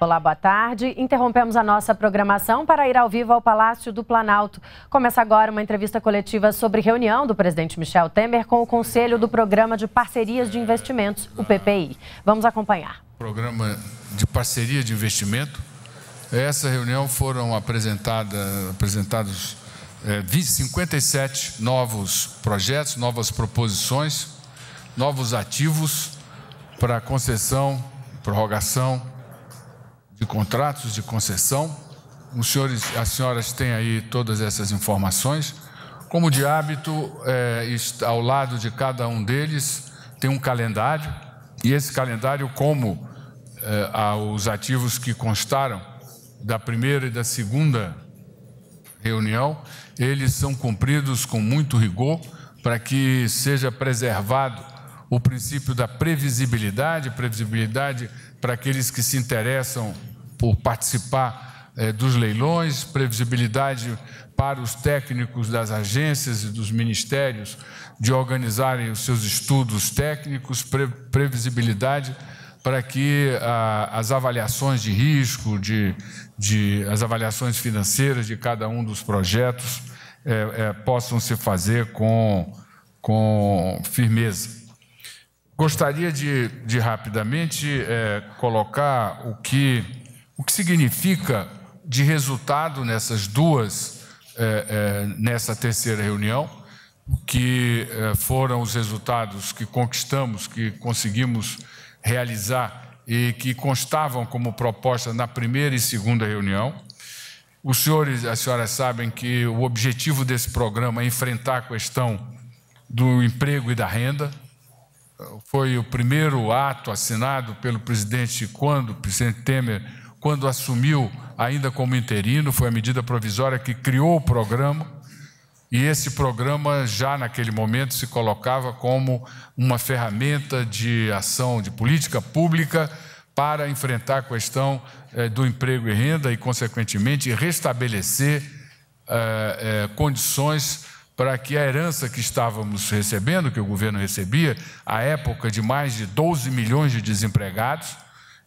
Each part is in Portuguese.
Olá, boa tarde. Interrompemos a nossa programação para ir ao vivo ao Palácio do Planalto. Começa agora uma entrevista coletiva sobre reunião do presidente Michel Temer com o Conselho do Programa de Parcerias de Investimentos, o PPI. Vamos acompanhar. Programa de Parceria de Investimento. Essa reunião foram apresentada, apresentados é, eh, 57 novos projetos, novas proposições novos ativos para concessão, prorrogação de contratos de concessão. Os senhores, as senhoras têm aí todas essas informações. Como de hábito, é, ao lado de cada um deles tem um calendário, e esse calendário, como é, os ativos que constaram da primeira e da segunda reunião, eles são cumpridos com muito rigor para que seja preservado o princípio da previsibilidade previsibilidade para aqueles que se interessam por participar eh, dos leilões, previsibilidade para os técnicos das agências e dos ministérios de organizarem os seus estudos técnicos, pre previsibilidade para que ah, as avaliações de risco, de, de, as avaliações financeiras de cada um dos projetos eh, eh, possam se fazer com, com firmeza. Gostaria de, de rapidamente é, colocar o que, o que significa de resultado nessas duas, é, é, nessa terceira reunião, que é, foram os resultados que conquistamos, que conseguimos realizar e que constavam como proposta na primeira e segunda reunião. Os senhores, as senhoras sabem que o objetivo desse programa é enfrentar a questão do emprego e da renda, foi o primeiro ato assinado pelo presidente quando, presidente Temer, quando assumiu ainda como interino, foi a medida provisória que criou o programa. E esse programa já naquele momento se colocava como uma ferramenta de ação de política pública para enfrentar a questão eh, do emprego e renda e, consequentemente, restabelecer eh, eh, condições para que a herança que estávamos recebendo, que o governo recebia, à época de mais de 12 milhões de desempregados,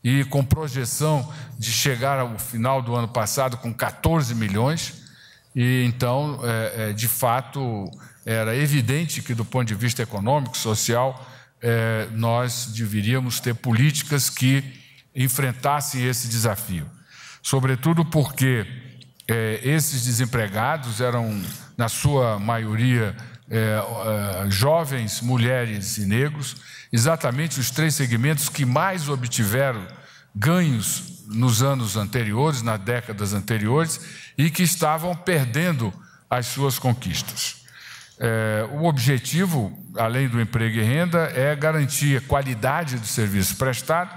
e com projeção de chegar ao final do ano passado com 14 milhões, e então, é, é, de fato, era evidente que, do ponto de vista econômico, social, é, nós deveríamos ter políticas que enfrentassem esse desafio. Sobretudo porque é, esses desempregados eram, na sua maioria, é, é, jovens, mulheres e negros, exatamente os três segmentos que mais obtiveram ganhos nos anos anteriores, nas décadas anteriores, e que estavam perdendo as suas conquistas. É, o objetivo, além do emprego e renda, é garantir a qualidade do serviço prestado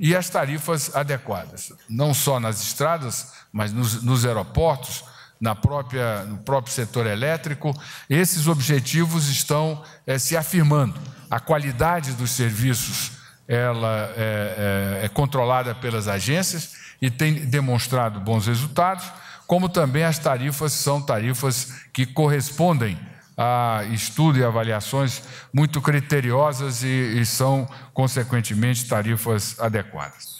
e as tarifas adequadas, não só nas estradas, mas nos, nos aeroportos, na própria, no próprio setor elétrico. Esses objetivos estão é, se afirmando. A qualidade dos serviços ela é, é, é controlada pelas agências e tem demonstrado bons resultados, como também as tarifas são tarifas que correspondem a estudo e avaliações muito criteriosas e, e são, consequentemente, tarifas adequadas.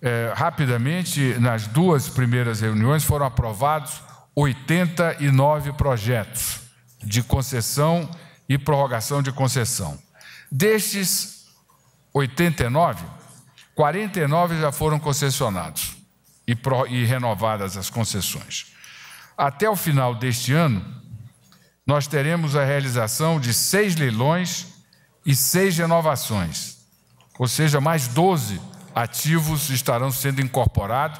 É, rapidamente, nas duas primeiras reuniões foram aprovados 89 projetos de concessão e prorrogação de concessão. Destes 89, 49 já foram concessionados e, pro, e renovadas as concessões. Até o final deste ano, nós teremos a realização de seis leilões e seis renovações, ou seja, mais 12 ativos estarão sendo incorporados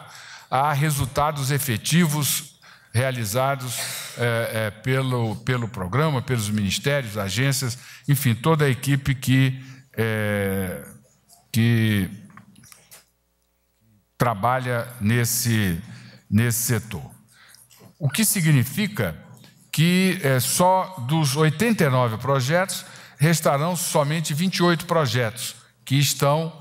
a resultados efetivos realizados é, é, pelo, pelo programa, pelos ministérios, agências, enfim, toda a equipe que, é, que trabalha nesse, nesse setor. O que significa que é, só dos 89 projetos restarão somente 28 projetos que estão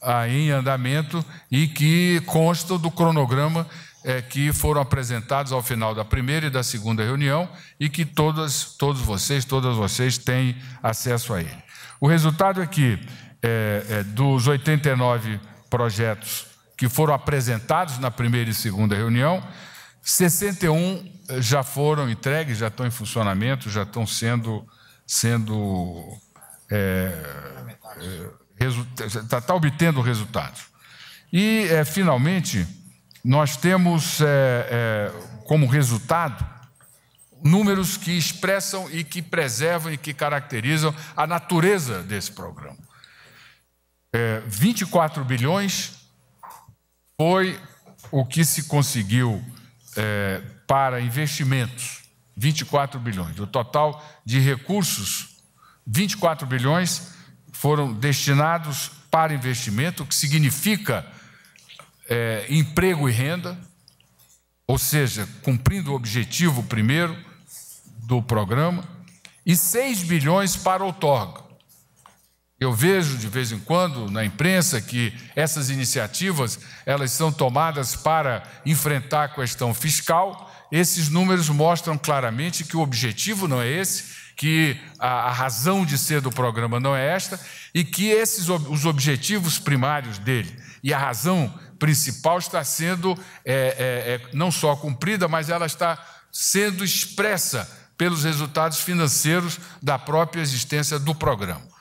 ah, em andamento e que constam do cronograma é, que foram apresentados ao final da primeira e da segunda reunião e que todas, todos vocês, todas vocês têm acesso a ele. O resultado é que é, é, dos 89 projetos que foram apresentados na primeira e segunda reunião, 61 eh, já foram entregues, já estão em funcionamento, já estão sendo. sendo é, eh, está eh, tá obtendo resultados. E, é, finalmente, nós temos é, como resultado números que expressam e que preservam e que caracterizam a natureza desse programa. É, 24 bilhões foi o que se conseguiu é, para investimentos, 24 bilhões. O total de recursos, 24 bilhões foram destinados para investimento, o que significa é, emprego e renda, ou seja, cumprindo o objetivo primeiro do programa, e 6 bilhões para outorga. Eu vejo de vez em quando na imprensa que essas iniciativas elas são tomadas para enfrentar a questão fiscal. Esses números mostram claramente que o objetivo não é esse, que a, a razão de ser do programa não é esta e que esses os objetivos primários dele e a razão principal está sendo é, é, é, não só cumprida, mas ela está sendo expressa pelos resultados financeiros da própria existência do programa.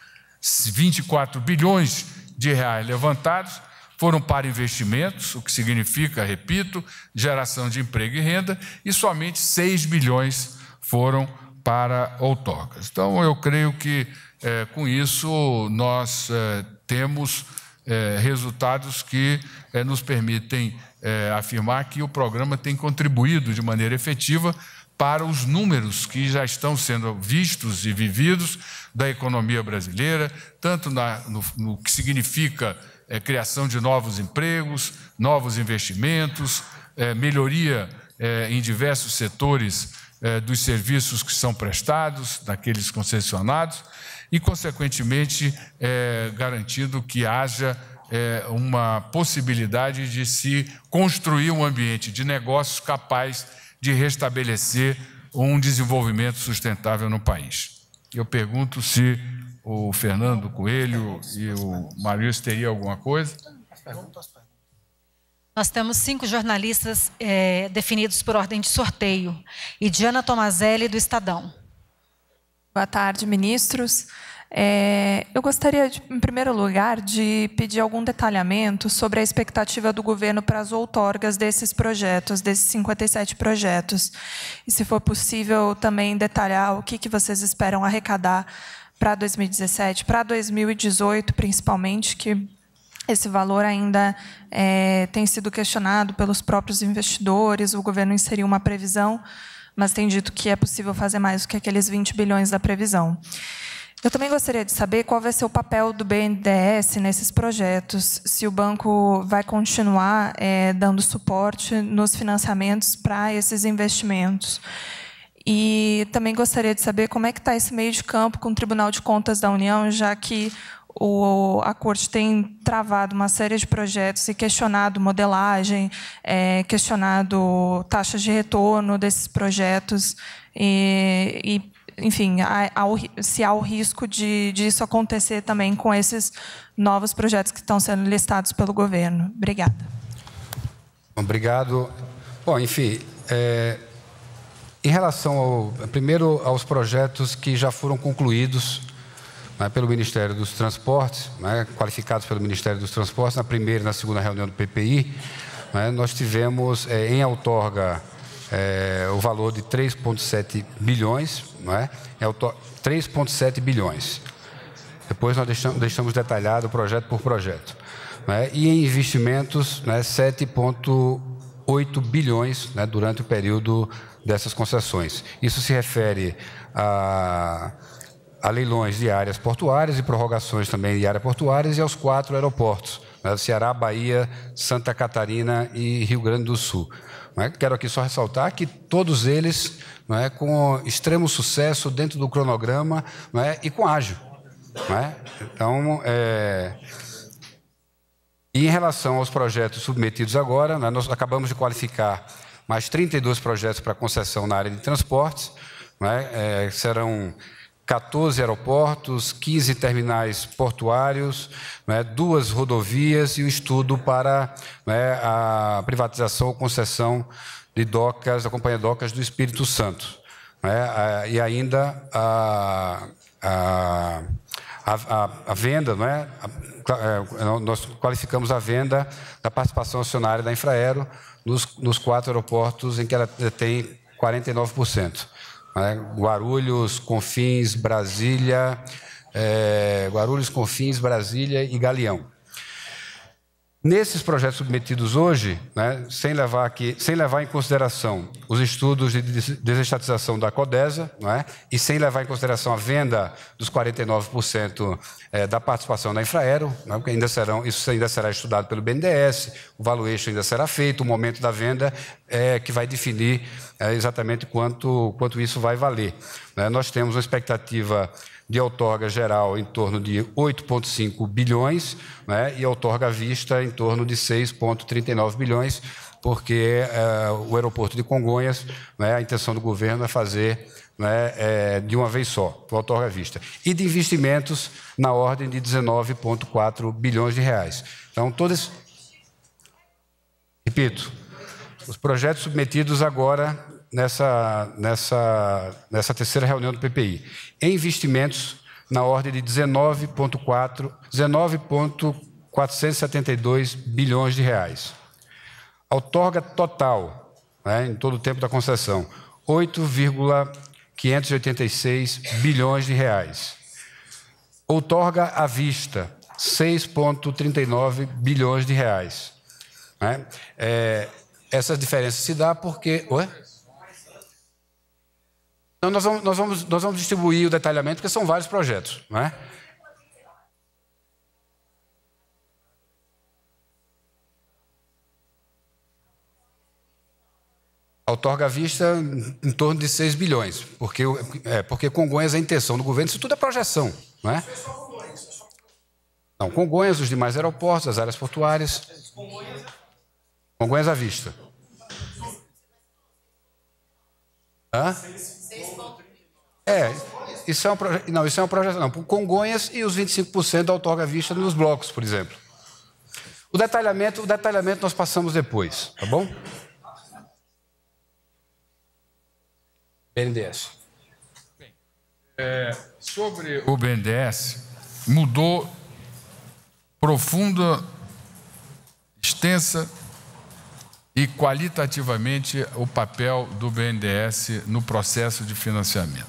24 bilhões de reais levantados foram para investimentos, o que significa, repito, geração de emprego e renda, e somente 6 bilhões foram para outorgas. Então, eu creio que é, com isso nós é, temos é, resultados que nos permitem afirmar que o programa tem contribuído de maneira efetiva para os números que já estão sendo vistos e vividos da economia brasileira, tanto na, no, no, que significa é, criação de novos empregos, novos investimentos, é, melhoria é, em diversos setores dos serviços que são prestados, daqueles concessionados, e, consequentemente, garantindo que haja uma possibilidade de se construir um ambiente de negócios capaz de de restabelecer um desenvolvimento sustentável no país. Eu pergunto se o Fernando Coelho e o Marius teriam alguma coisa. Nós temos cinco jornalistas é, definidos por ordem de sorteio e Diana Tomazelli, do Estadão. Boa tarde, ministros. É, eu gostaria, de, em primeiro lugar, de pedir algum detalhamento sobre a expectativa do governo para as outorgas desses projetos, desses 57 projetos. E, se for possível, também detalhar o que, que vocês esperam arrecadar para 2017, para 2018, principalmente, que esse valor ainda é, tem sido questionado pelos próprios investidores, o governo inseriu uma previsão, mas tem dito que é possível fazer mais do que aqueles 20 bilhões da previsão. Eu também gostaria de saber qual vai ser o papel do BNDES nesses projetos, se o banco vai continuar é, dando suporte nos financiamentos para esses investimentos. E também gostaria de saber como é que está esse meio de campo com o Tribunal de Contas da União, já que o, a Corte tem travado uma série de projetos e questionado modelagem, é, questionado taxas de retorno desses projetos e, e enfim, há, há se há o risco de, de isso acontecer também com esses novos projetos que estão sendo listados pelo governo. Obrigada. Obrigado. Bom, enfim, é, em relação ao, primeiro aos projetos que já foram concluídos né, pelo Ministério dos Transportes, né, qualificados pelo Ministério dos Transportes, na primeira e na segunda reunião do PPI, né, nós tivemos é, em outorga é, o valor de 3,7 bilhões, não é? é 3,7 bilhões. Depois nós deixamos, deixamos, detalhado projeto por projeto. É? E em investimentos, é, né, 7,8 bilhões é durante o período dessas concessões. Isso se refere a, a, leilões de áreas portuárias e prorrogações também de áreas portuárias e aos quatro aeroportos: né, Ceará, Bahia, Santa Catarina e Rio Grande do Sul. É? Quero aqui só ressaltar que todos eles é, com extremo sucesso dentro do cronograma é, e com ágil. É? Então, é, em relação aos projetos submetidos agora, né, nós acabamos de qualificar mais 32 projetos para concessão na área de transportes, é? serão 14 aeroportos, 15 terminais portuários, né, duas rodovias e o estudo para né, a privatização ou concessão de docas, da Companhia Docas do Espírito Santo. Né, e ainda a, a, a, a venda, né, nós qualificamos a venda da participação acionária da Infraero nos, nos quatro aeroportos em que ela tem 49%. Né? Guarulhos, Confins, Brasília, é, Guarulhos, Confins, Brasília e Galeão. Nesses projetos submetidos hoje, né, sem, levar aqui, sem levar em consideração os estudos de desestatização da CODESA né, e sem levar em consideração a venda dos 49% é, da participação na Infraero, né, porque ainda serão, isso ainda será estudado pelo BNDES, o valuation ainda será feito, o momento da venda é que vai definir é, exatamente quanto, quanto isso vai valer. Né, nós temos uma expectativa de outorga geral em torno de 8,5 bilhões né, e outorga à vista em torno de 6,39 bilhões, porque uh, o aeroporto de Congonhas, né, a intenção do governo é fazer né, é, de uma vez só, o outorga à vista. E de investimentos na ordem de 19,4 bilhões de reais. Então, todos... Repito, os projetos submetidos agora nessa, nessa, nessa terceira reunião do PPI. Em investimentos, na ordem de 19,4, 19,472 bilhões de reais. outorga total, né, em todo o tempo da concessão, 8,586 bilhões de reais. Outorga à vista, 6,39 bilhões de reais. Né? É, essa diferença se dá porque. Ué? Então, nós vamos, nós vamos, nós vamos distribuir o detalhamento, porque são vários projetos, não é? Outorga à vista em torno de 6 bilhões, porque, é, porque Congonhas é a intenção do governo, isso tudo é projeção, não é? Não, Congonhas, os demais aeroportos, as áreas portuárias. Congonhas à vista. Hã? É, é isso é, um projeto, não, isso é uma projeção. Não, por Congonhas e os 25% da outorga vista nos blocos, por exemplo. O detalhamento, o detalhamento nós passamos depois, tá bom? BNDES. é, sobre o BNDES, mudou profunda, extensa e qualitativamente o papel do BNDES no processo de financiamento.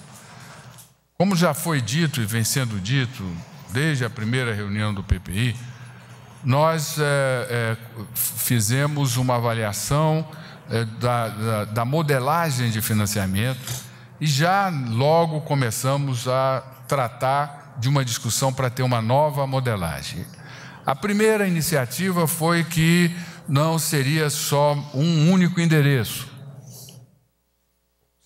Como já foi dito e vem sendo dito desde a primeira reunião do PPI, nós é, é, fizemos uma avaliação é, da, da, da modelagem de financiamento e já logo começamos a tratar de uma discussão para ter uma nova modelagem. A primeira iniciativa foi que não seria só um único endereço.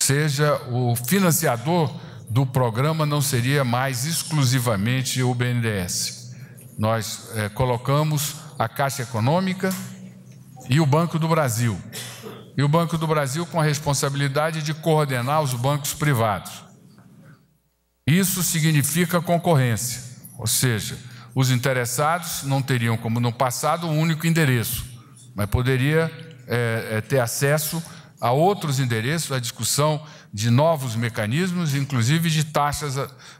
Seja o financiador do programa não seria mais exclusivamente o BNDES. Nós é, colocamos a Caixa Econômica e o Banco do Brasil. E o Banco do Brasil com a responsabilidade de coordenar os bancos privados. Isso significa concorrência, ou seja, os interessados não teriam, como no passado, um único endereço mas poderia é, é, ter acesso a outros endereços, a discussão de novos mecanismos, inclusive de taxas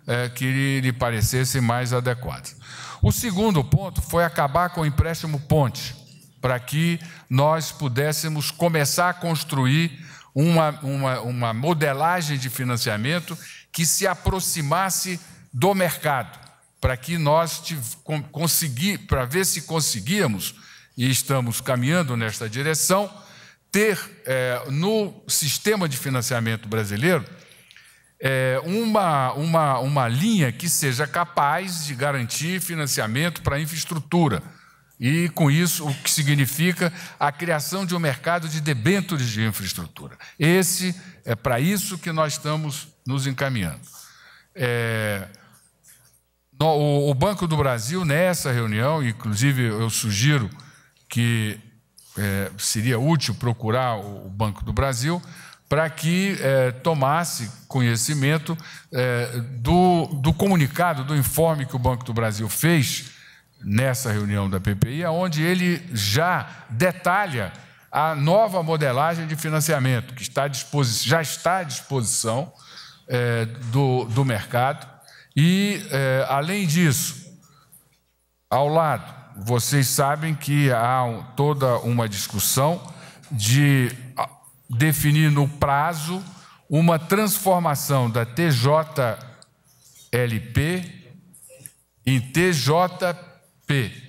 é, que lhe parecessem mais adequadas. O segundo ponto foi acabar com o empréstimo ponte, para que nós pudéssemos começar a construir uma, uma, uma modelagem de financiamento que se aproximasse do mercado, para que nós conseguir, para ver se conseguíamos e estamos caminhando nesta direção, ter é, no sistema de financiamento brasileiro é, uma, uma, uma linha que seja capaz de garantir financiamento para a infraestrutura. E, com isso, o que significa a criação de um mercado de debêntures de infraestrutura. Esse é para isso que nós estamos nos encaminhando. É, no, o Banco do Brasil, nessa reunião, inclusive eu sugiro que é, seria útil procurar o Banco do Brasil para que é, tomasse conhecimento é, do, do comunicado, do informe que o Banco do Brasil fez nessa reunião da PPI, onde ele já detalha a nova modelagem de financiamento que está já está à disposição é, do, do mercado. E, é, além disso, ao lado vocês sabem que há toda uma discussão de ah, definir no prazo uma transformação da TJLP em TJP.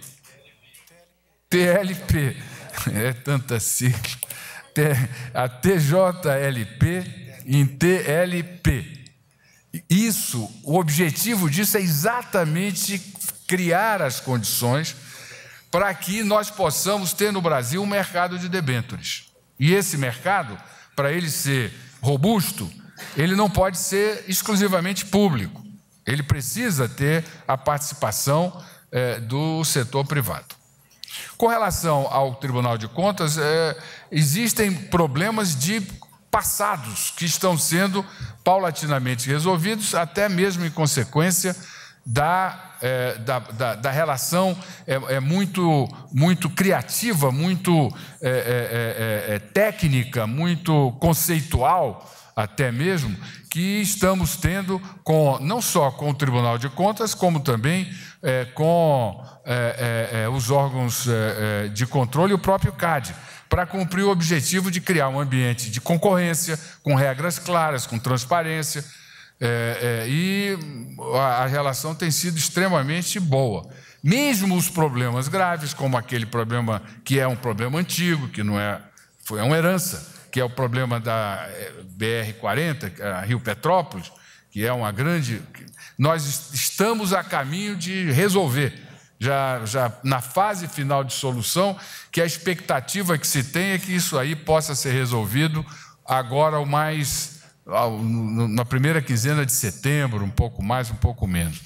TLP, é tanta sigla. A TJLP em TLP. Isso, o objetivo disso é exatamente criar as condições para que nós possamos ter no Brasil um mercado de debêntures. E esse mercado, para ele ser robusto, ele não pode ser exclusivamente público. Ele precisa ter a participação eh, do setor privado. Com relação ao Tribunal de Contas, eh, existem problemas de passados que estão sendo paulatinamente resolvidos, até mesmo em consequência da, é, da, da, da, relação é, é, muito, muito criativa, muito é, é, é, é, técnica, muito conceitual até mesmo, que estamos tendo com não só com o Tribunal de Contas, como também com os órgãos de controle e o próprio CAD para cumprir o objetivo de criar um ambiente de concorrência, com regras claras, com transparência, é, é, e a, a relação tem sido extremamente boa. Mesmo os problemas graves, como aquele problema que é um problema antigo, que não é, foi, é uma herança, que é o problema da é, BR-40, é a Rio Petrópolis, que é uma grande. Nós estamos a caminho de resolver, já, já na fase final de solução, que a expectativa que se tem é que isso aí possa ser resolvido agora o mais na primeira quinzena de setembro, um pouco mais, um pouco menos.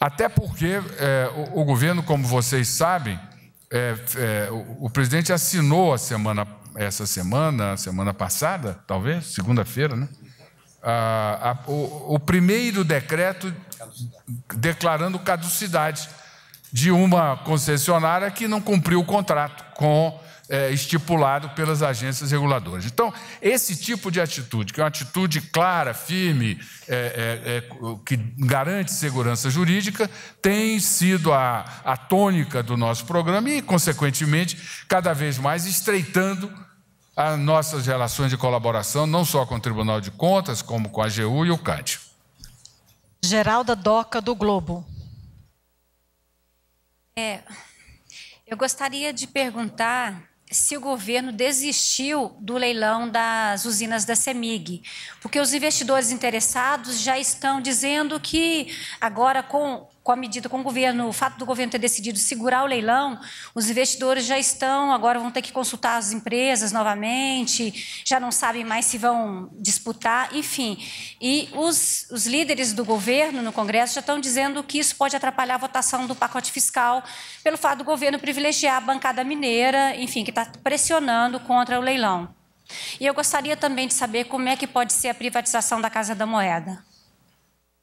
Até porque é, o, o, governo, como vocês sabem, é, é, o, o, presidente assinou a semana, essa semana, semana passada, talvez, segunda-feira, né? a, o, o, primeiro decreto declarando caducidade de uma concessionária que não cumpriu o contrato com é, estipulado pelas agências reguladoras. Então, esse tipo de atitude, que é uma atitude clara, firme, é, é, é, que garante segurança jurídica, tem sido a, a tônica do nosso programa e, consequentemente, cada vez mais estreitando as nossas relações de colaboração, não só com o Tribunal de Contas, como com a AGU e o CAD. Geralda Doca, do Globo. É, eu gostaria de perguntar se o governo desistiu do leilão das usinas da CEMIG, porque os investidores interessados já estão dizendo que agora com com a medida, com o governo, o fato do governo ter decidido segurar o leilão, os investidores já estão, agora vão ter que consultar as empresas novamente, já não sabem mais se vão disputar, enfim. E os, os líderes do governo no Congresso já estão dizendo que isso pode atrapalhar a votação do pacote fiscal, pelo fato do governo privilegiar a bancada mineira, enfim, que está pressionando contra o leilão. E eu gostaria também de saber como é que pode ser a privatização da Casa da Moeda.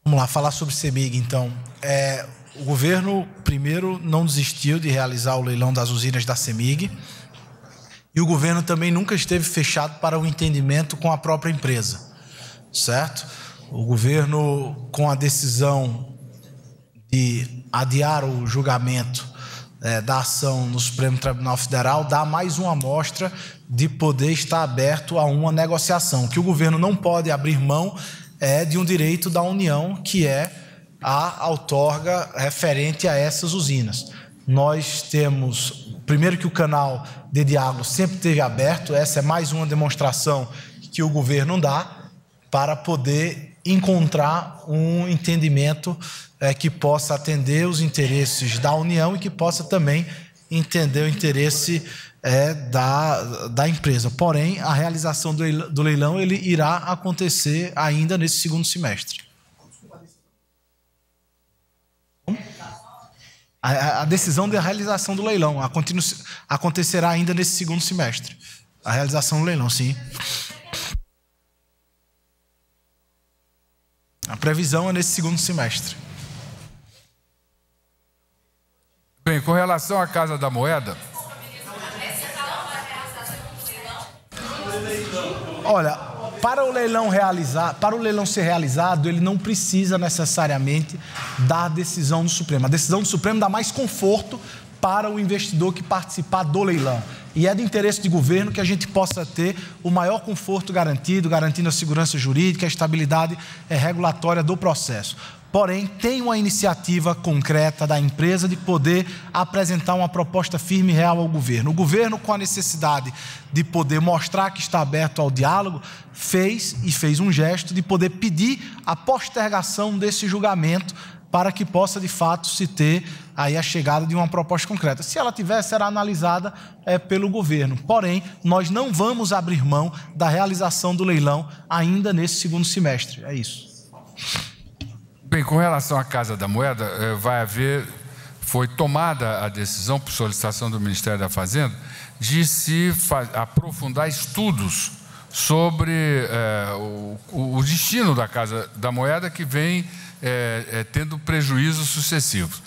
Vamos lá, falar sobre CEMIG, então. É, o governo, primeiro, não desistiu de realizar o leilão das usinas da CEMIG. E o governo também nunca esteve fechado para o entendimento com a própria empresa, certo? O governo, com a decisão de adiar o julgamento é, da ação no Supremo Tribunal Federal, dá mais uma amostra de poder estar aberto a uma negociação, que o governo não pode abrir mão é de um direito da União, que é a outorga referente a essas usinas. Nós temos, primeiro que o canal de diálogo sempre esteve aberto, essa é mais uma demonstração que o governo dá para poder encontrar um entendimento é, que possa atender os interesses da União e que possa também entender o interesse é, da, da empresa. Porém, a realização do, do leilão ele irá acontecer ainda nesse segundo semestre. A, a decisão da realização do leilão acontecerá ainda nesse segundo semestre. A realização do leilão, sim. A previsão é nesse segundo semestre. Bem, com relação à Casa da Moeda. Olha, para o leilão realizar, para o leilão ser realizado, ele não precisa necessariamente dar decisão do Supremo. A decisão do Supremo dá mais conforto para o investidor que participar do leilão. E é de interesse de governo que a gente possa ter o maior conforto garantido, garantindo a segurança jurídica, a estabilidade eh, regulatória do processo porém tem uma iniciativa concreta da empresa de poder apresentar uma proposta firme e real ao governo. O governo, com a necessidade de poder mostrar que está aberto ao diálogo, fez e fez um gesto de poder pedir a postergação desse julgamento para que possa de fato se ter aí a chegada de uma proposta concreta. Se ela tiver, será analisada é, pelo governo. Porém, nós não vamos abrir mão da realização do leilão ainda nesse segundo semestre. É isso. Bem, com relação à Casa da Moeda, eh, vai haver, foi tomada a decisão, por solicitação do Ministério da Fazenda, de se aprofundar estudos sobre eh, o, o, destino da Casa da Moeda que vem eh, tendo prejuízos sucessivos.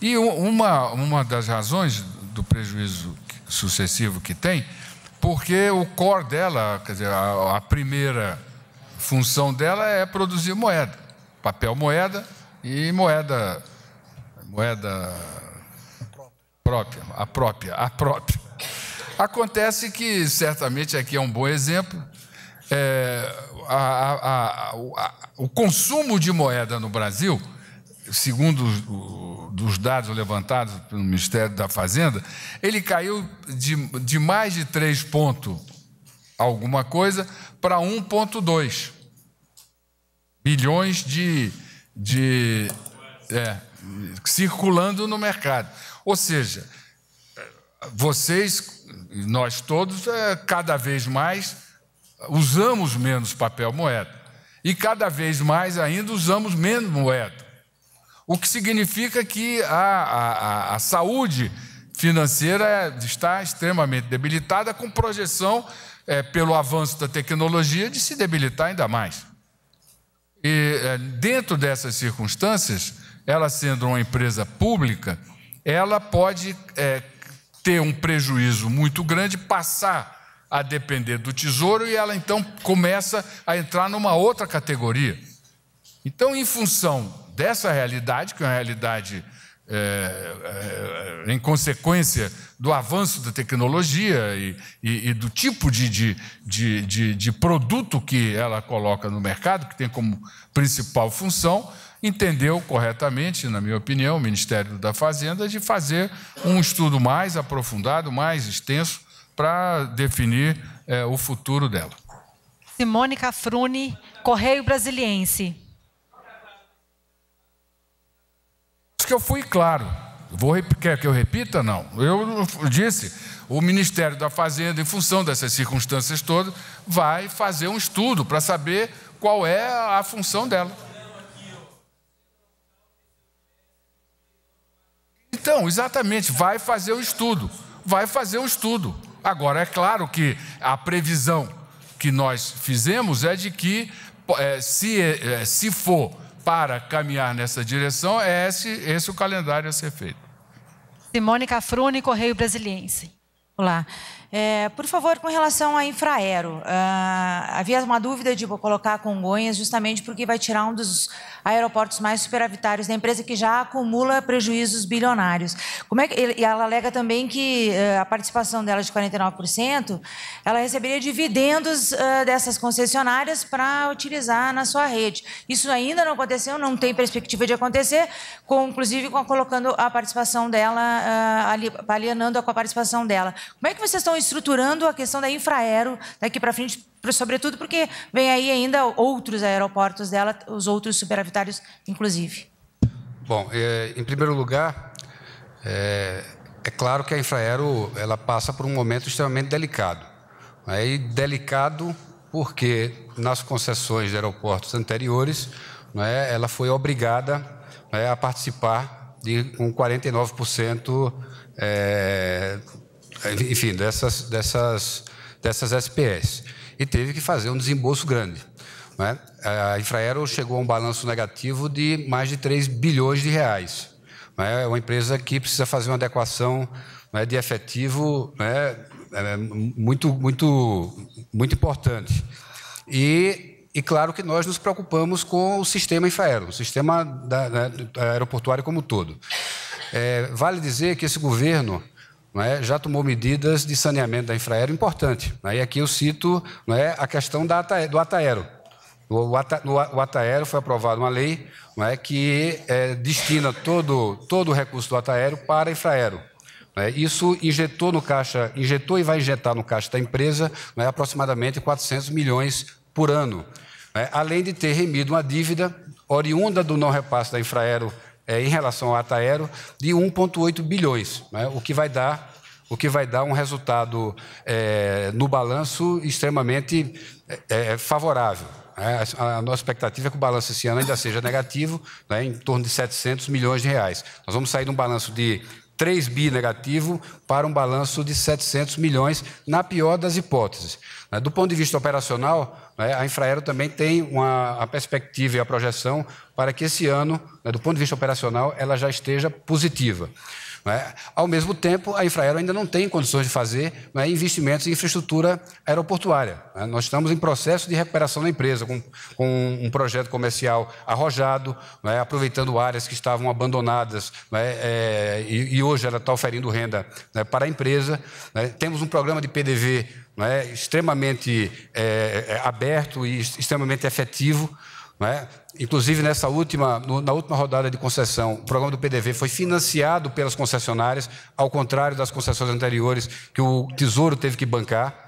E uma, uma das razões do prejuízo sucessivo que tem, porque o core dela, quer dizer, a, a primeira função dela é produzir moeda papel moeda e moeda moeda própria, a própria, a própria. Acontece que certamente aqui é um bom exemplo. É, a, a, a, o consumo de moeda no Brasil, segundo os, dos dados levantados pelo Ministério da Fazenda, ele caiu de, de mais de 3 ponto alguma coisa para 1,2 bilhões de, de é, circulando no mercado. Ou seja, vocês, nós todos, é, cada vez mais usamos menos papel moeda e cada vez mais ainda usamos menos moeda. O que significa que a, a, a saúde financeira está extremamente debilitada, com projeção, é, pelo avanço da tecnologia, de se debilitar ainda mais. E eh, dentro dessas circunstâncias, ela sendo uma empresa pública, ela pode é, ter um prejuízo muito grande, passar a depender do tesouro e ela então começa a entrar numa outra categoria. Então, em função dessa realidade, que é uma realidade é, é, é, em consequência do avanço da tecnologia e, e, e do tipo de, de, de, de, produto que ela coloca no mercado, que tem como principal função, entendeu corretamente, na minha opinião, o Ministério da Fazenda, de fazer um estudo mais aprofundado, mais extenso, para definir é, o futuro dela. Simônica Frune, Correio Brasiliense. que eu fui claro. Vou, quer que eu repita? Não. Eu disse: o Ministério da Fazenda, em função dessas circunstâncias todas, vai fazer um estudo para saber qual é a função dela. Então, exatamente, vai fazer um estudo. Vai fazer um estudo. Agora, é claro que a previsão que nós fizemos é de que, eh, se, eh, se for para caminhar nessa direção, é esse, esse o calendário a ser feito. Simônica Frune, Correio Brasiliense. Olá. É, por favor, com relação à Infraero, uh, havia uma dúvida de colocar Congonhas justamente porque vai tirar um dos aeroportos mais superavitários da empresa que já acumula prejuízos bilionários. Como é que, e ela alega também que uh, a participação dela de 49%, ela receberia dividendos uh, dessas concessionárias para utilizar na sua rede. Isso ainda não aconteceu, não tem perspectiva de acontecer, com, inclusive com, colocando a participação dela, uh, alienando com a participação dela. Como é que vocês estão estruturando a questão da infraero daqui para frente, sobretudo porque vem aí ainda outros aeroportos dela, os outros superavitários, inclusive? Bom, é, em primeiro lugar, é, é, claro que a infraero ela passa por um momento extremamente delicado. É E delicado porque nas concessões de aeroportos anteriores, né, ela foi obrigada né, a participar de um 49% é, enfim, dessas, dessas, dessas SPS. E teve que fazer um desembolso grande. Né? A Infraero chegou a um balanço negativo de mais de 3 bilhões de reais. Né? É uma empresa que precisa fazer uma adequação né, de efetivo né, é, é muito, muito, muito importante. E, e claro que nós nos preocupamos com o sistema Infraero, o sistema da, aeroportuário como um todo. É, vale dizer que esse governo é, já tomou medidas de saneamento da infraero importante. É, e aqui eu cito é, a questão da, do Ataero. O, o Ataero foi aprovada uma lei é, que é, destina todo, todo o recurso do Ataero para a infraero. É? Isso injetou no caixa, injetou e vai injetar no caixa da empresa aproximadamente 400 milhões por ano, além de ter remido uma dívida oriunda do não repasse da infraero é, em relação ao Ataero de 1,8 bilhões, né? o que vai dar o que vai dar um resultado é, no balanço extremamente é, é, favorável. Né? A, a, nossa expectativa é que o balanço esse ano ainda seja negativo, né? em torno de 700 milhões de reais. Nós vamos sair de um balanço de 3 bi negativo para um balanço de 700 milhões, na pior das hipóteses. Né? Do ponto de vista operacional, né? a Infraero também tem uma, a perspectiva e a projeção para que esse ano, né, do ponto de vista operacional, ela já esteja positiva. Né? Ao mesmo tempo, a Infraero ainda não tem condições de fazer né, investimentos em infraestrutura aeroportuária. Né? Nós estamos em processo de recuperação da empresa, com, com um projeto comercial arrojado, aproveitando áreas que estavam abandonadas é, e, e, hoje ela está oferindo renda para a empresa. Temos um programa de PDV extremamente é, é, aberto e extremamente efetivo. Né? Inclusive, nessa última, na última rodada de concessão, o programa do PDV foi financiado pelas concessionárias, ao contrário das concessões anteriores, que o Tesouro teve que bancar.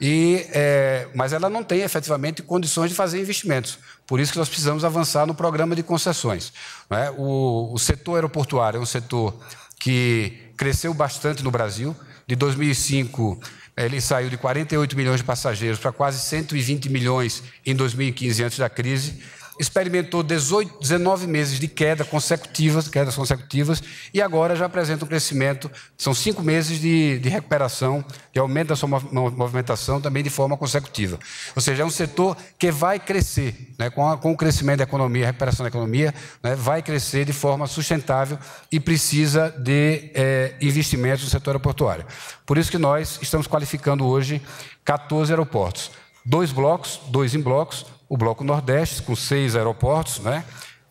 E, é, mas ela não tem efetivamente condições de fazer investimentos. Por isso que nós precisamos avançar no programa de concessões. Né? O, o setor aeroportuário é um setor que cresceu bastante no Brasil. De 2005 ele saiu de 48 milhões de passageiros para quase 120 milhões em 2015, antes da crise, experimentou 18, 19 meses de queda consecutivas, quedas consecutivas, e agora já apresenta um crescimento. São cinco meses de, de recuperação, de aumento da sua movimentação também de forma consecutiva. Ou seja, é um setor que vai crescer, né, com, a, com o crescimento da economia, a recuperação da economia, né, vai crescer de forma sustentável e precisa de é, investimentos no setor aeroportuário. Por isso que nós estamos qualificando hoje 14 aeroportos. Dois blocos, dois em blocos, o Bloco Nordeste, com seis aeroportos, né?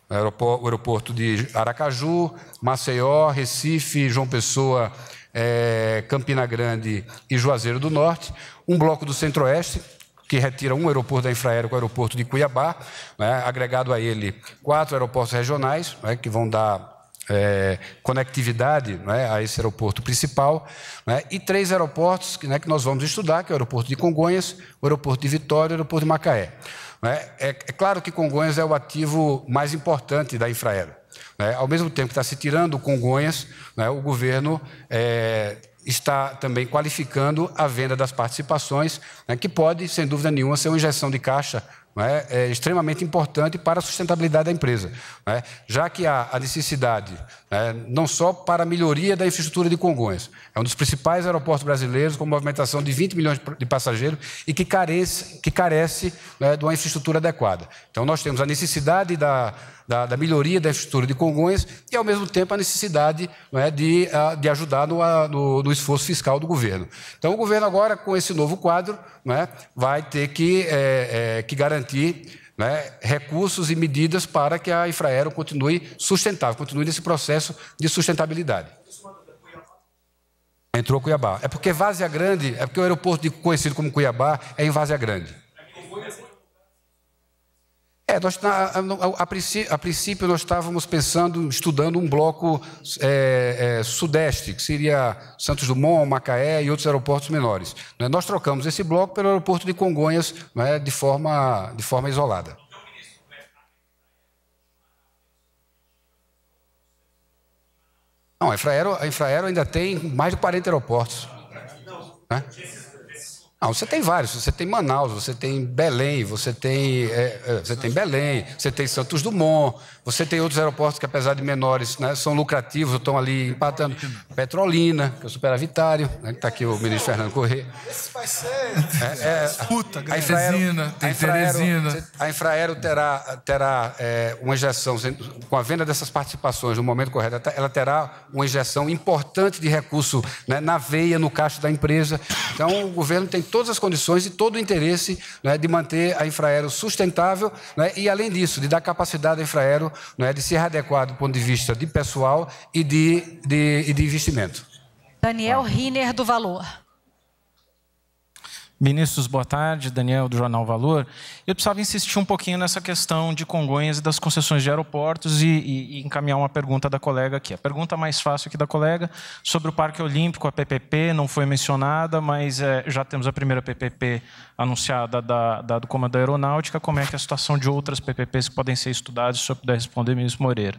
o aeroporto de Aracaju, Maceió, Recife, João Pessoa, é, Campina Grande e Juazeiro do Norte, um bloco do Centro-Oeste, que retira um aeroporto da Infraero com é o aeroporto de Cuiabá, né, agregado a ele quatro aeroportos regionais, né, que vão dar é, conectividade né, a esse aeroporto principal, né? e três aeroportos que, né? que nós vamos estudar, que é o aeroporto de Congonhas, o aeroporto de Vitória e o aeroporto de Macaé. Né? É? é, claro que Congonhas é o ativo mais importante da Infraero. Né? Ao mesmo tempo que está se tirando Congonhas, né, o governo é, está também qualificando a venda das participações, né, que pode, sem dúvida nenhuma, ser uma injeção de caixa é, é extremamente importante para a sustentabilidade da empresa, é, já que há a necessidade é, não só para a melhoria da infraestrutura de Congonhas, é um dos principais aeroportos brasileiros com movimentação de 20 milhões de passageiros e que carece, que carece de uma infraestrutura adequada. Então nós temos a necessidade da da, da melhoria da infraestrutura de Congonhas e, ao mesmo tempo, a necessidade é, de, ah, de ajudar no, ah, no, no, esforço fiscal do governo. Então, o governo agora, com esse novo quadro, é, vai ter que, é, que garantir é, recursos e medidas para que a Infraero continue sustentável, continue nesse processo de sustentabilidade. Entrou Cuiabá. É porque Várzea Grande, é porque o aeroporto conhecido como Cuiabá é em Várzea Grande. É, nós, tá, a, a, a, princípio nós estávamos pensando, estudando um bloco é, é, sudeste, que seria Santos Dumont, Macaé e outros aeroportos menores. Né? Nós trocamos esse bloco pelo aeroporto de Congonhas né, de, forma, de forma isolada. Não, a Infraero, a Infraero ainda tem mais de 40 aeroportos. Né? Não, você tem vários. Você tem Manaus, você tem Belém, você tem, é, é, você tem Belém, você tem Santos Dumont, você tem outros aeroportos que, apesar de menores, né, são lucrativos, estão ali empatando. Petrolina, que é superavitário, né, está aqui o ministro Fernando Corrêa. Esse vai ser. É, é, Puta, a né? Infraero, tem Teresina. A Infraero terá, terá é, uma injeção, com a venda dessas participações no momento correto, ela terá uma injeção importante de recurso né, na veia, no caixa da empresa. Então, o governo tem todas as condições e todo o interesse né, de manter a Infraero sustentável né, e, além disso, de dar capacidade à Infraero né, de ser adequado do ponto de vista de pessoal e de, de, de investimento. Daniel ah. Riner do Valor. Ministros, boa tarde. Daniel, do Jornal Valor. Eu precisava insistir um pouquinho nessa questão de Congonhas e das concessões de aeroportos e, e, e, encaminhar uma pergunta da colega aqui. A pergunta mais fácil aqui da colega sobre o Parque Olímpico, a PPP, não foi mencionada, mas é, já temos a primeira PPP anunciada da, da, do Comando da Aeronáutica, como é que é a situação de outras PPPs que podem ser estudadas, se eu puder responder, ministro Moreira.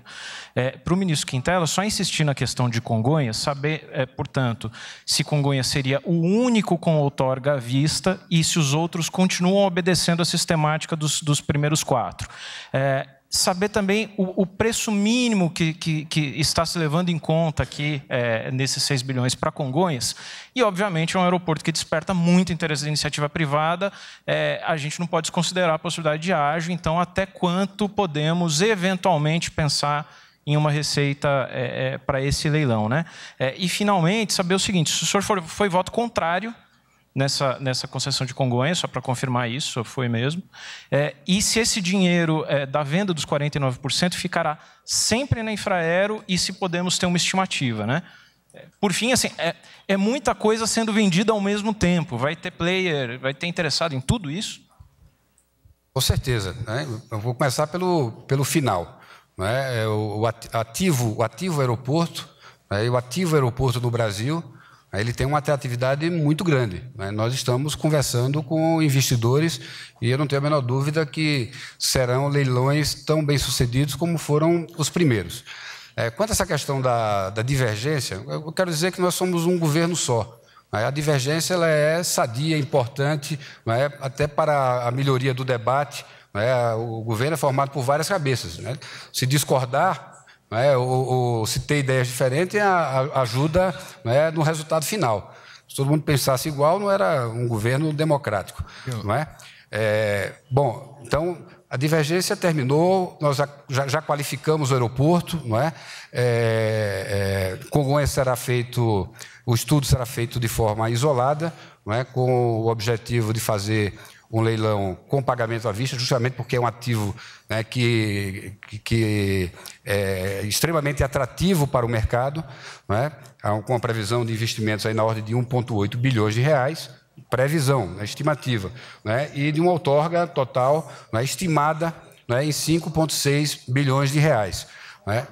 É, Para o ministro Quintela, só insistir na questão de Congonhas, saber, é, portanto, se Congonhas seria o único com outorga à vista e se os outros continuam obedecendo a sistemática dos, dos primeiros quatro. É, saber também o, o preço mínimo que, que, que, está se levando em conta aqui é, nesses 6 bilhões para Congonhas. E, obviamente, é um aeroporto que desperta muito interesse da iniciativa privada. É, a gente não pode desconsiderar a possibilidade de ágio, então até quanto podemos eventualmente pensar em uma receita é, é para esse leilão. Né? É, e, finalmente, saber o seguinte, se o senhor for, foi voto contrário, nessa, nessa concessão de Congonha, só para confirmar isso, foi mesmo. É, e se esse dinheiro é, da venda dos 49% ficará sempre na Infraero e se podemos ter uma estimativa, né? Por fim, assim, é, é muita coisa sendo vendida ao mesmo tempo. Vai ter player, vai ter interessado em tudo isso? Com certeza. Né? Eu vou começar pelo, pelo final. Né? O, ativo, o ativo aeroporto, né? o ativo aeroporto no Brasil ele tem uma atratividade muito grande. Né? Nós estamos conversando com investidores e eu não tenho a menor dúvida que serão leilões tão bem sucedidos como foram os primeiros. É, quanto a essa questão da, da, divergência, eu quero dizer que nós somos um governo só. Né? A divergência ela é sadia, importante, né? até para a melhoria do debate. Né? O governo é formado por várias cabeças. Né? Se discordar, né, ou, ou, se ter ideias diferentes, ajuda né, no resultado final. Se todo mundo pensasse igual, não era um governo democrático. Não é? é bom, então a divergência terminou, nós já, já, já qualificamos o aeroporto, não é? É, é? Congonhas será feito, o estudo será feito de forma isolada, não é? com o objetivo de fazer um leilão com pagamento à vista, justamente porque é um ativo né, que, que é extremamente atrativo para o mercado, né, com a previsão de investimentos aí na ordem de 1,8 bilhões de reais, previsão, né, estimativa, né, e de uma outorga total né, estimada né, em 5,6 bilhões de reais. Né,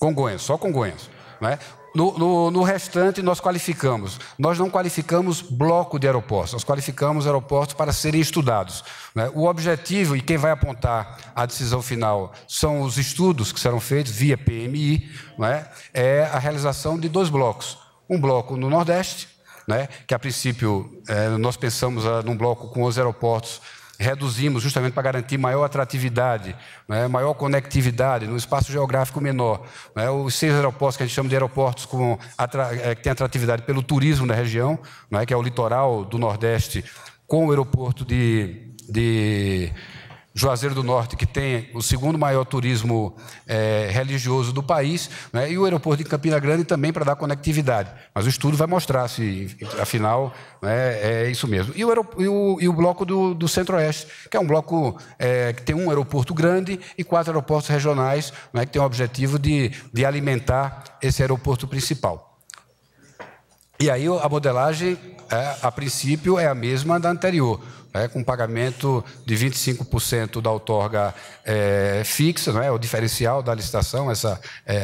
Congonhas, só Congonhas. Né? No, no, no, restante, nós qualificamos. Nós não qualificamos bloco de aeroportos, nós qualificamos aeroportos para serem estudados. Né? O objetivo, e quem vai apontar a decisão final, são os estudos que serão feitos via PMI, né? é a realização de dois blocos. Um bloco no Nordeste, né? que a princípio é, nós pensamos ah, num bloco com os aeroportos reduzimos justamente para garantir maior atratividade, né, maior conectividade, num espaço geográfico menor. Né, os seis aeroportos que a gente chama de aeroportos com, atra, eh, que têm atratividade pelo turismo da região, né, que é o litoral do Nordeste, com o aeroporto de, de Juazeiro do Norte, que tem o segundo maior turismo é, religioso do país, né, e o aeroporto de Campina Grande também para dar conectividade. Mas o estudo vai mostrar se, afinal, né, é isso mesmo. E o, e o, e o bloco do, do Centro-Oeste, que é um bloco é, que tem um aeroporto grande e quatro aeroportos regionais, né, que tem o objetivo de, de alimentar esse aeroporto principal. E aí a modelagem, é, a princípio, é a mesma da anterior né, com pagamento de 25% da outorga é, fixa, né, o diferencial da licitação, essa, é,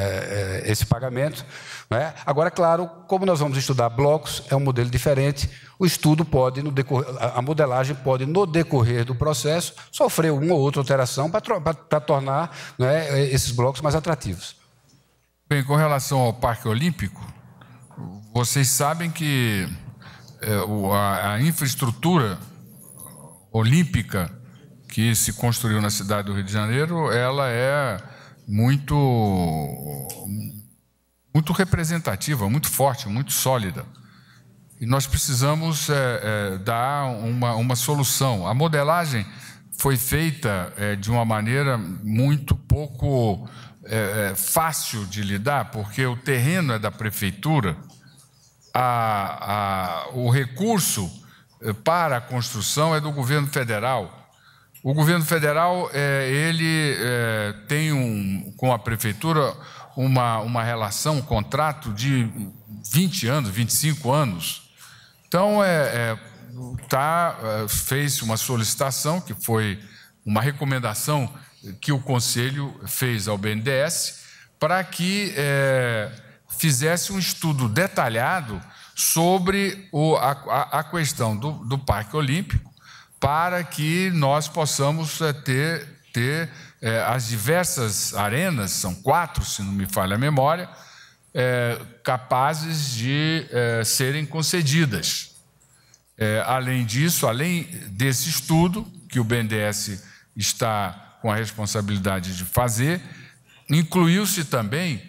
é, esse pagamento. Né. Agora, claro, como nós vamos estudar blocos, é um modelo diferente, o estudo pode, no decorrer, a modelagem pode, no decorrer do processo, sofrer uma ou outra alteração para tornar né, é, esses blocos mais atrativos. Bem, com relação ao Parque Olímpico, vocês sabem que é, a, a infraestrutura olímpica que se construiu na cidade do Rio de Janeiro, ela é muito muito representativa, muito forte, muito sólida. E nós precisamos é, é, dar uma, uma solução. A modelagem foi feita é, de uma maneira muito pouco é, é, fácil de lidar, porque o terreno é da prefeitura, a, a, o recurso eh, para a construção é do governo federal. O governo federal é, ele é, tem um, com a prefeitura uma, uma relação, um contrato de 20 anos, 25 anos. Então, é, é tá, fez uma solicitação, que foi uma recomendação que o Conselho fez ao BNDES, para que fizesse um estudo detalhado sobre o, a, a, questão do, do, Parque Olímpico, para que nós possamos eh, ter, ter é, as diversas arenas, são quatro, se não me falha a memória, é, capazes de é, serem concedidas. além disso, além desse estudo, que o BNDES está com a responsabilidade de fazer, incluiu-se também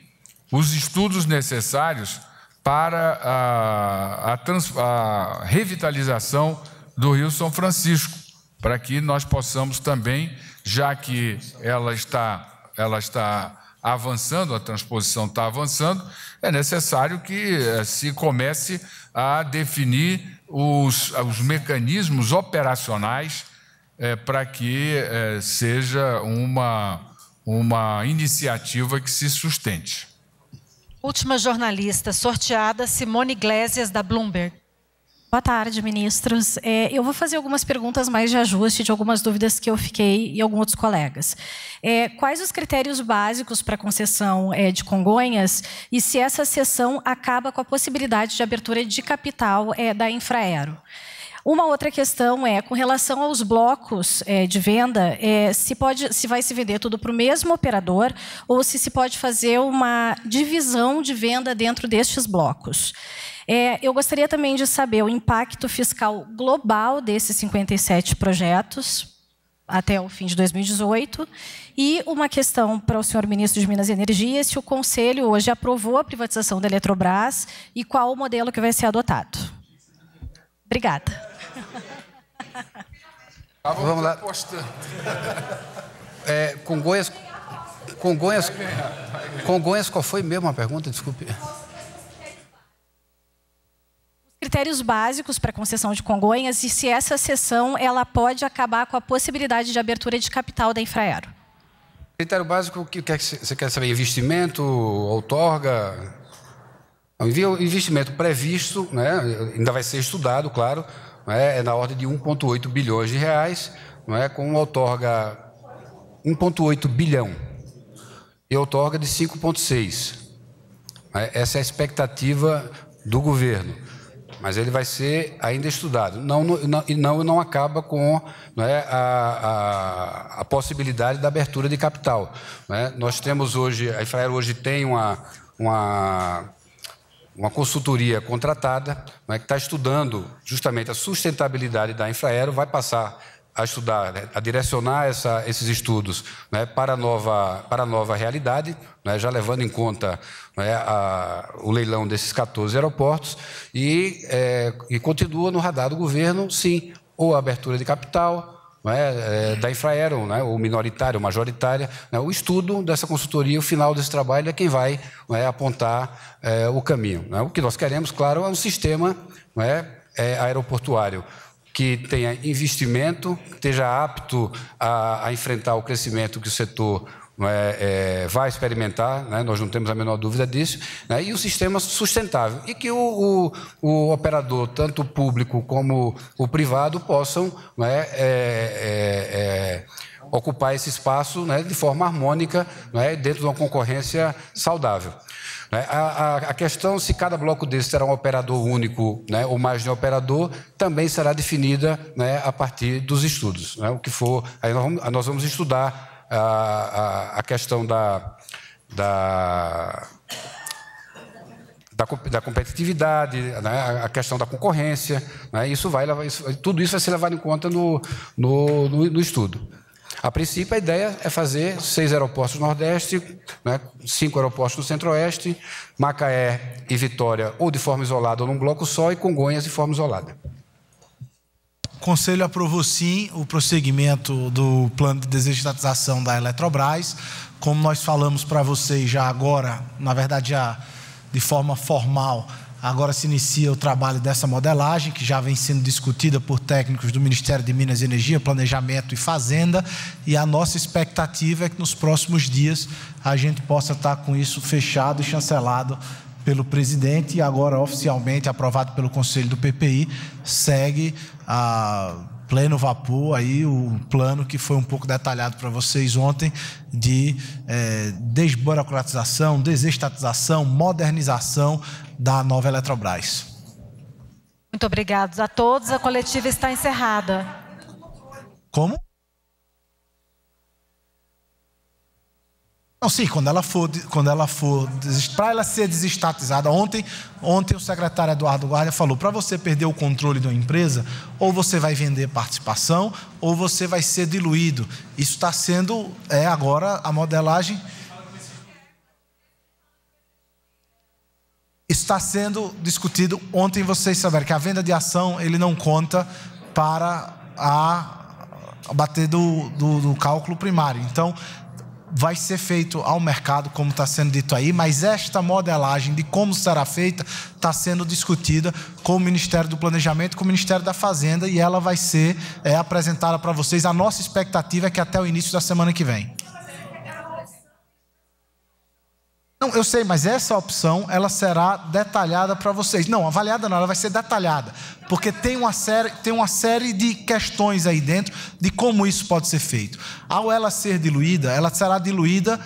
os estudos necessários para a, a, trans, a revitalização do Rio São Francisco, para que nós possamos também, já que ela está, ela está avançando, a transposição está avançando, é necessário que eh, se comece a definir os, os mecanismos operacionais é, para que é, seja uma, uma iniciativa que se sustente. Última jornalista sorteada, Simone Iglesias, da Bloomberg. Boa tarde, ministros. É, eu vou fazer algumas perguntas mais de ajuste de algumas dúvidas que eu fiquei e alguns outros colegas. É, quais os critérios básicos para concessão é, de Congonhas e se essa cessão acaba com a possibilidade de abertura de capital é, da Infraero? Uma outra questão é com relação aos blocos é, de venda, é, se pode, se vai se vender tudo para o mesmo operador ou se se pode fazer uma divisão de venda dentro destes blocos. É, eu gostaria também de saber o impacto fiscal global desses 57 projetos até o fim de 2018. E uma questão para o senhor ministro de Minas e Energia, se o Conselho hoje aprovou a privatização da Eletrobras e qual o modelo que vai ser adotado. Obrigada vamos, lá. É, Congonhas. Congonhas. Congonhas, qual foi mesmo a pergunta? Desculpe. Os critérios básicos para concessão de Congonhas e se essa sessão ela pode acabar com a possibilidade de abertura de capital da Infraero. Critério básico, o que você quer saber? Investimento, outorga? Investimento previsto, né? ainda vai ser estudado, claro, é? é na ordem de 1,8 bilhões de reais, não é? com outorga 1,8 bilhão e outorga de 5,6. É, essa é a expectativa do governo. Mas ele vai ser ainda estudado. Não, não, não, não acaba com não é, a, a, a, possibilidade da abertura de capital. É? Nós temos hoje, a Israel hoje tem uma, uma uma consultoria contratada né, que está estudando justamente a sustentabilidade da Infraero, vai passar a estudar, né, a direcionar essa, esses estudos né, para, a nova, para a nova realidade, né, já levando em conta né, a, o leilão desses 14 aeroportos, e, é, e continua no radar do governo, sim, ou a abertura de capital, né, eh, da Infraero, né, ou minoritária, ou majoritária. Né, o estudo dessa consultoria, o final desse trabalho é quem vai né, apontar é, o caminho. O que nós queremos, claro, é um sistema é, aeroportuário que tenha investimento, que esteja apto a, a enfrentar o crescimento que o setor é, é, vai experimentar, né? nós não temos a menor dúvida disso, né? e o sistema sustentável. E que o, o, o operador, tanto o público como o privado, possam né, é, é, é, ocupar esse espaço né, de forma harmônica, né, dentro de uma concorrência saudável. A, a, a, questão se cada bloco desse será um operador único né, ou mais de um operador também será definida né, a partir dos estudos. Né, o que for, aí nós vamos, nós vamos estudar a, a, questão da, da, da, da competitividade, né, a questão da concorrência. Né, isso vai tudo isso vai ser levado em conta no, no, no, no estudo. A princípio, a ideia é fazer seis aeroportos no Nordeste, né, cinco aeroportos no Centro-Oeste, Macaé e Vitória ou de forma isolada ou num bloco só, e Congonhas de forma isolada. Conselho aprovou sim o prosseguimento do plano de desestatização da Eletrobras. Como nós falamos para vocês já agora, na verdade, já de forma formal, agora se inicia o trabalho dessa modelagem, que já vem sendo discutida por técnicos do Ministério de Minas e Energia, Planejamento e Fazenda. E a nossa expectativa é que nos próximos dias a gente possa estar tá com isso fechado e chancelado pelo presidente e agora oficialmente aprovado pelo Conselho do PPI, segue a pleno vapor aí o plano que foi um pouco detalhado para vocês ontem de é, desburocratização, desestatização, modernização da nova Eletrobras. Muito obrigado a todos. A coletiva está encerrada. Como? Não, sim, quando ela for, quando ela for, para ela ser desestatizada. Ontem, ontem o secretário Eduardo Guarda falou: para você perder o controle de uma empresa, ou você vai vender participação, ou você vai ser diluído. Isso está sendo é agora a modelagem. Está sendo discutido. Ontem vocês saberem que a venda de ação ele não conta para a bater do, do, do cálculo primário. Então vai ser feito ao mercado, como está sendo dito aí, mas esta modelagem de como será feita está sendo discutida com o Ministério do Planejamento, com o Ministério da Fazenda, e ela vai ser é, apresentada para vocês. A nossa expectativa é que até o início da semana que vem. Não, eu sei, mas essa opção ela será detalhada para vocês. Não, avaliada não, ela vai ser detalhada, porque tem uma série, tem uma série de questões aí dentro de como isso pode ser feito. Ao ela ser diluída, ela será diluída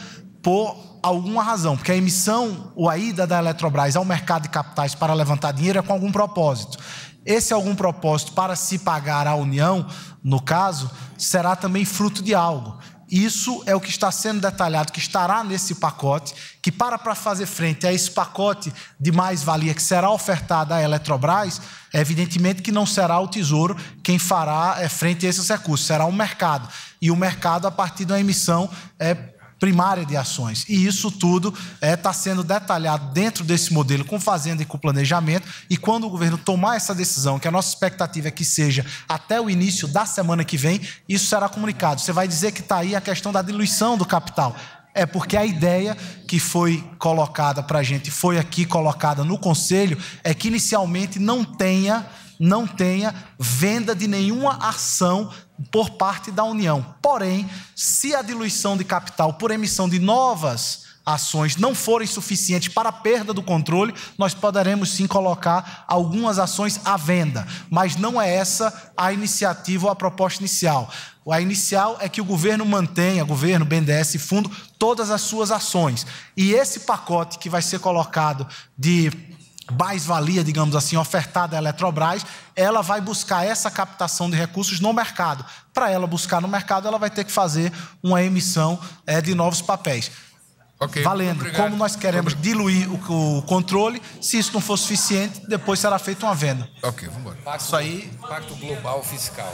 por alguma razão, porque a emissão ou a ida da Eletrobras ao mercado de capitais para levantar dinheiro é com algum propósito. Esse algum propósito para se pagar à União, no caso, será também fruto de algo. Isso é o que está sendo detalhado, que estará nesse pacote, que para para fazer frente a esse pacote de mais-valia que será ofertado à Eletrobras, é evidentemente que não será o Tesouro quem fará é, frente a esses recursos, será o mercado. E o mercado, a partir de uma emissão é, primária de ações. E isso tudo está é, tá sendo detalhado dentro desse modelo com fazenda e com planejamento. E quando o governo tomar essa decisão, que a nossa expectativa é que seja até o início da semana que vem, isso será comunicado. Você vai dizer que está aí a questão da diluição do capital. É porque a ideia que foi colocada para a gente, foi aqui colocada no Conselho, é que inicialmente não tenha, não tenha venda de nenhuma ação por parte da União. Porém, se a diluição de capital por emissão de novas ações não forem suficientes para a perda do controle, nós poderemos sim colocar algumas ações à venda, mas não é essa a iniciativa ou a proposta inicial. A inicial é que o governo mantenha, governo, BNDES e fundo, todas as suas ações. E esse pacote que vai ser colocado de mais-valia, digamos assim, ofertada à Eletrobras, ela vai buscar essa captação de recursos no mercado. Para ela buscar no mercado, ela vai ter que fazer uma emissão é, de novos papéis. Okay, Valendo. Como nós queremos diluir o, o, controle, se isso não for suficiente, depois será feita uma venda. Ok, vamos embora. Pacto, isso aí. Pacto global fiscal.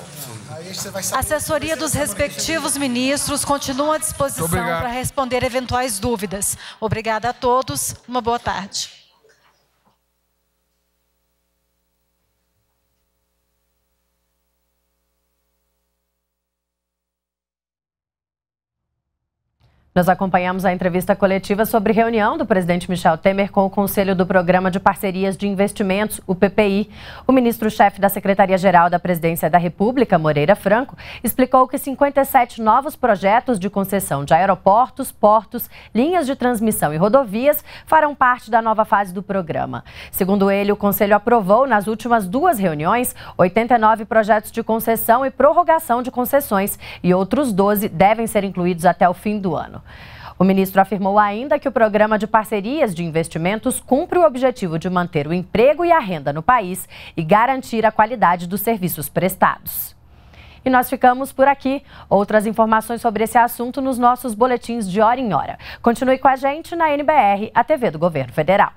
Aí Assessoria dos respectivos ministros continua à disposição para responder eventuais dúvidas. Obrigada a todos. Uma boa tarde. Nós acompanhamos a entrevista coletiva sobre reunião do presidente Michel Temer com o Conselho do Programa de Parcerias de Investimentos, o PPI. O ministro-chefe da Secretaria-Geral da Presidência da República, Moreira Franco, explicou que 57 novos projetos de concessão de aeroportos, portos, linhas de transmissão e rodovias farão parte da nova fase do programa. Segundo ele, o Conselho aprovou nas últimas duas reuniões 89 projetos de concessão e prorrogação de concessões e outros 12 devem ser incluídos até o fim do ano. O ministro afirmou ainda que o programa de parcerias de investimentos cumpre o objetivo de manter o emprego e a renda no país e garantir a qualidade dos serviços prestados. E nós ficamos por aqui. Outras informações sobre esse assunto nos nossos boletins de hora em hora. Continue com a gente na NBR, a TV do Governo Federal.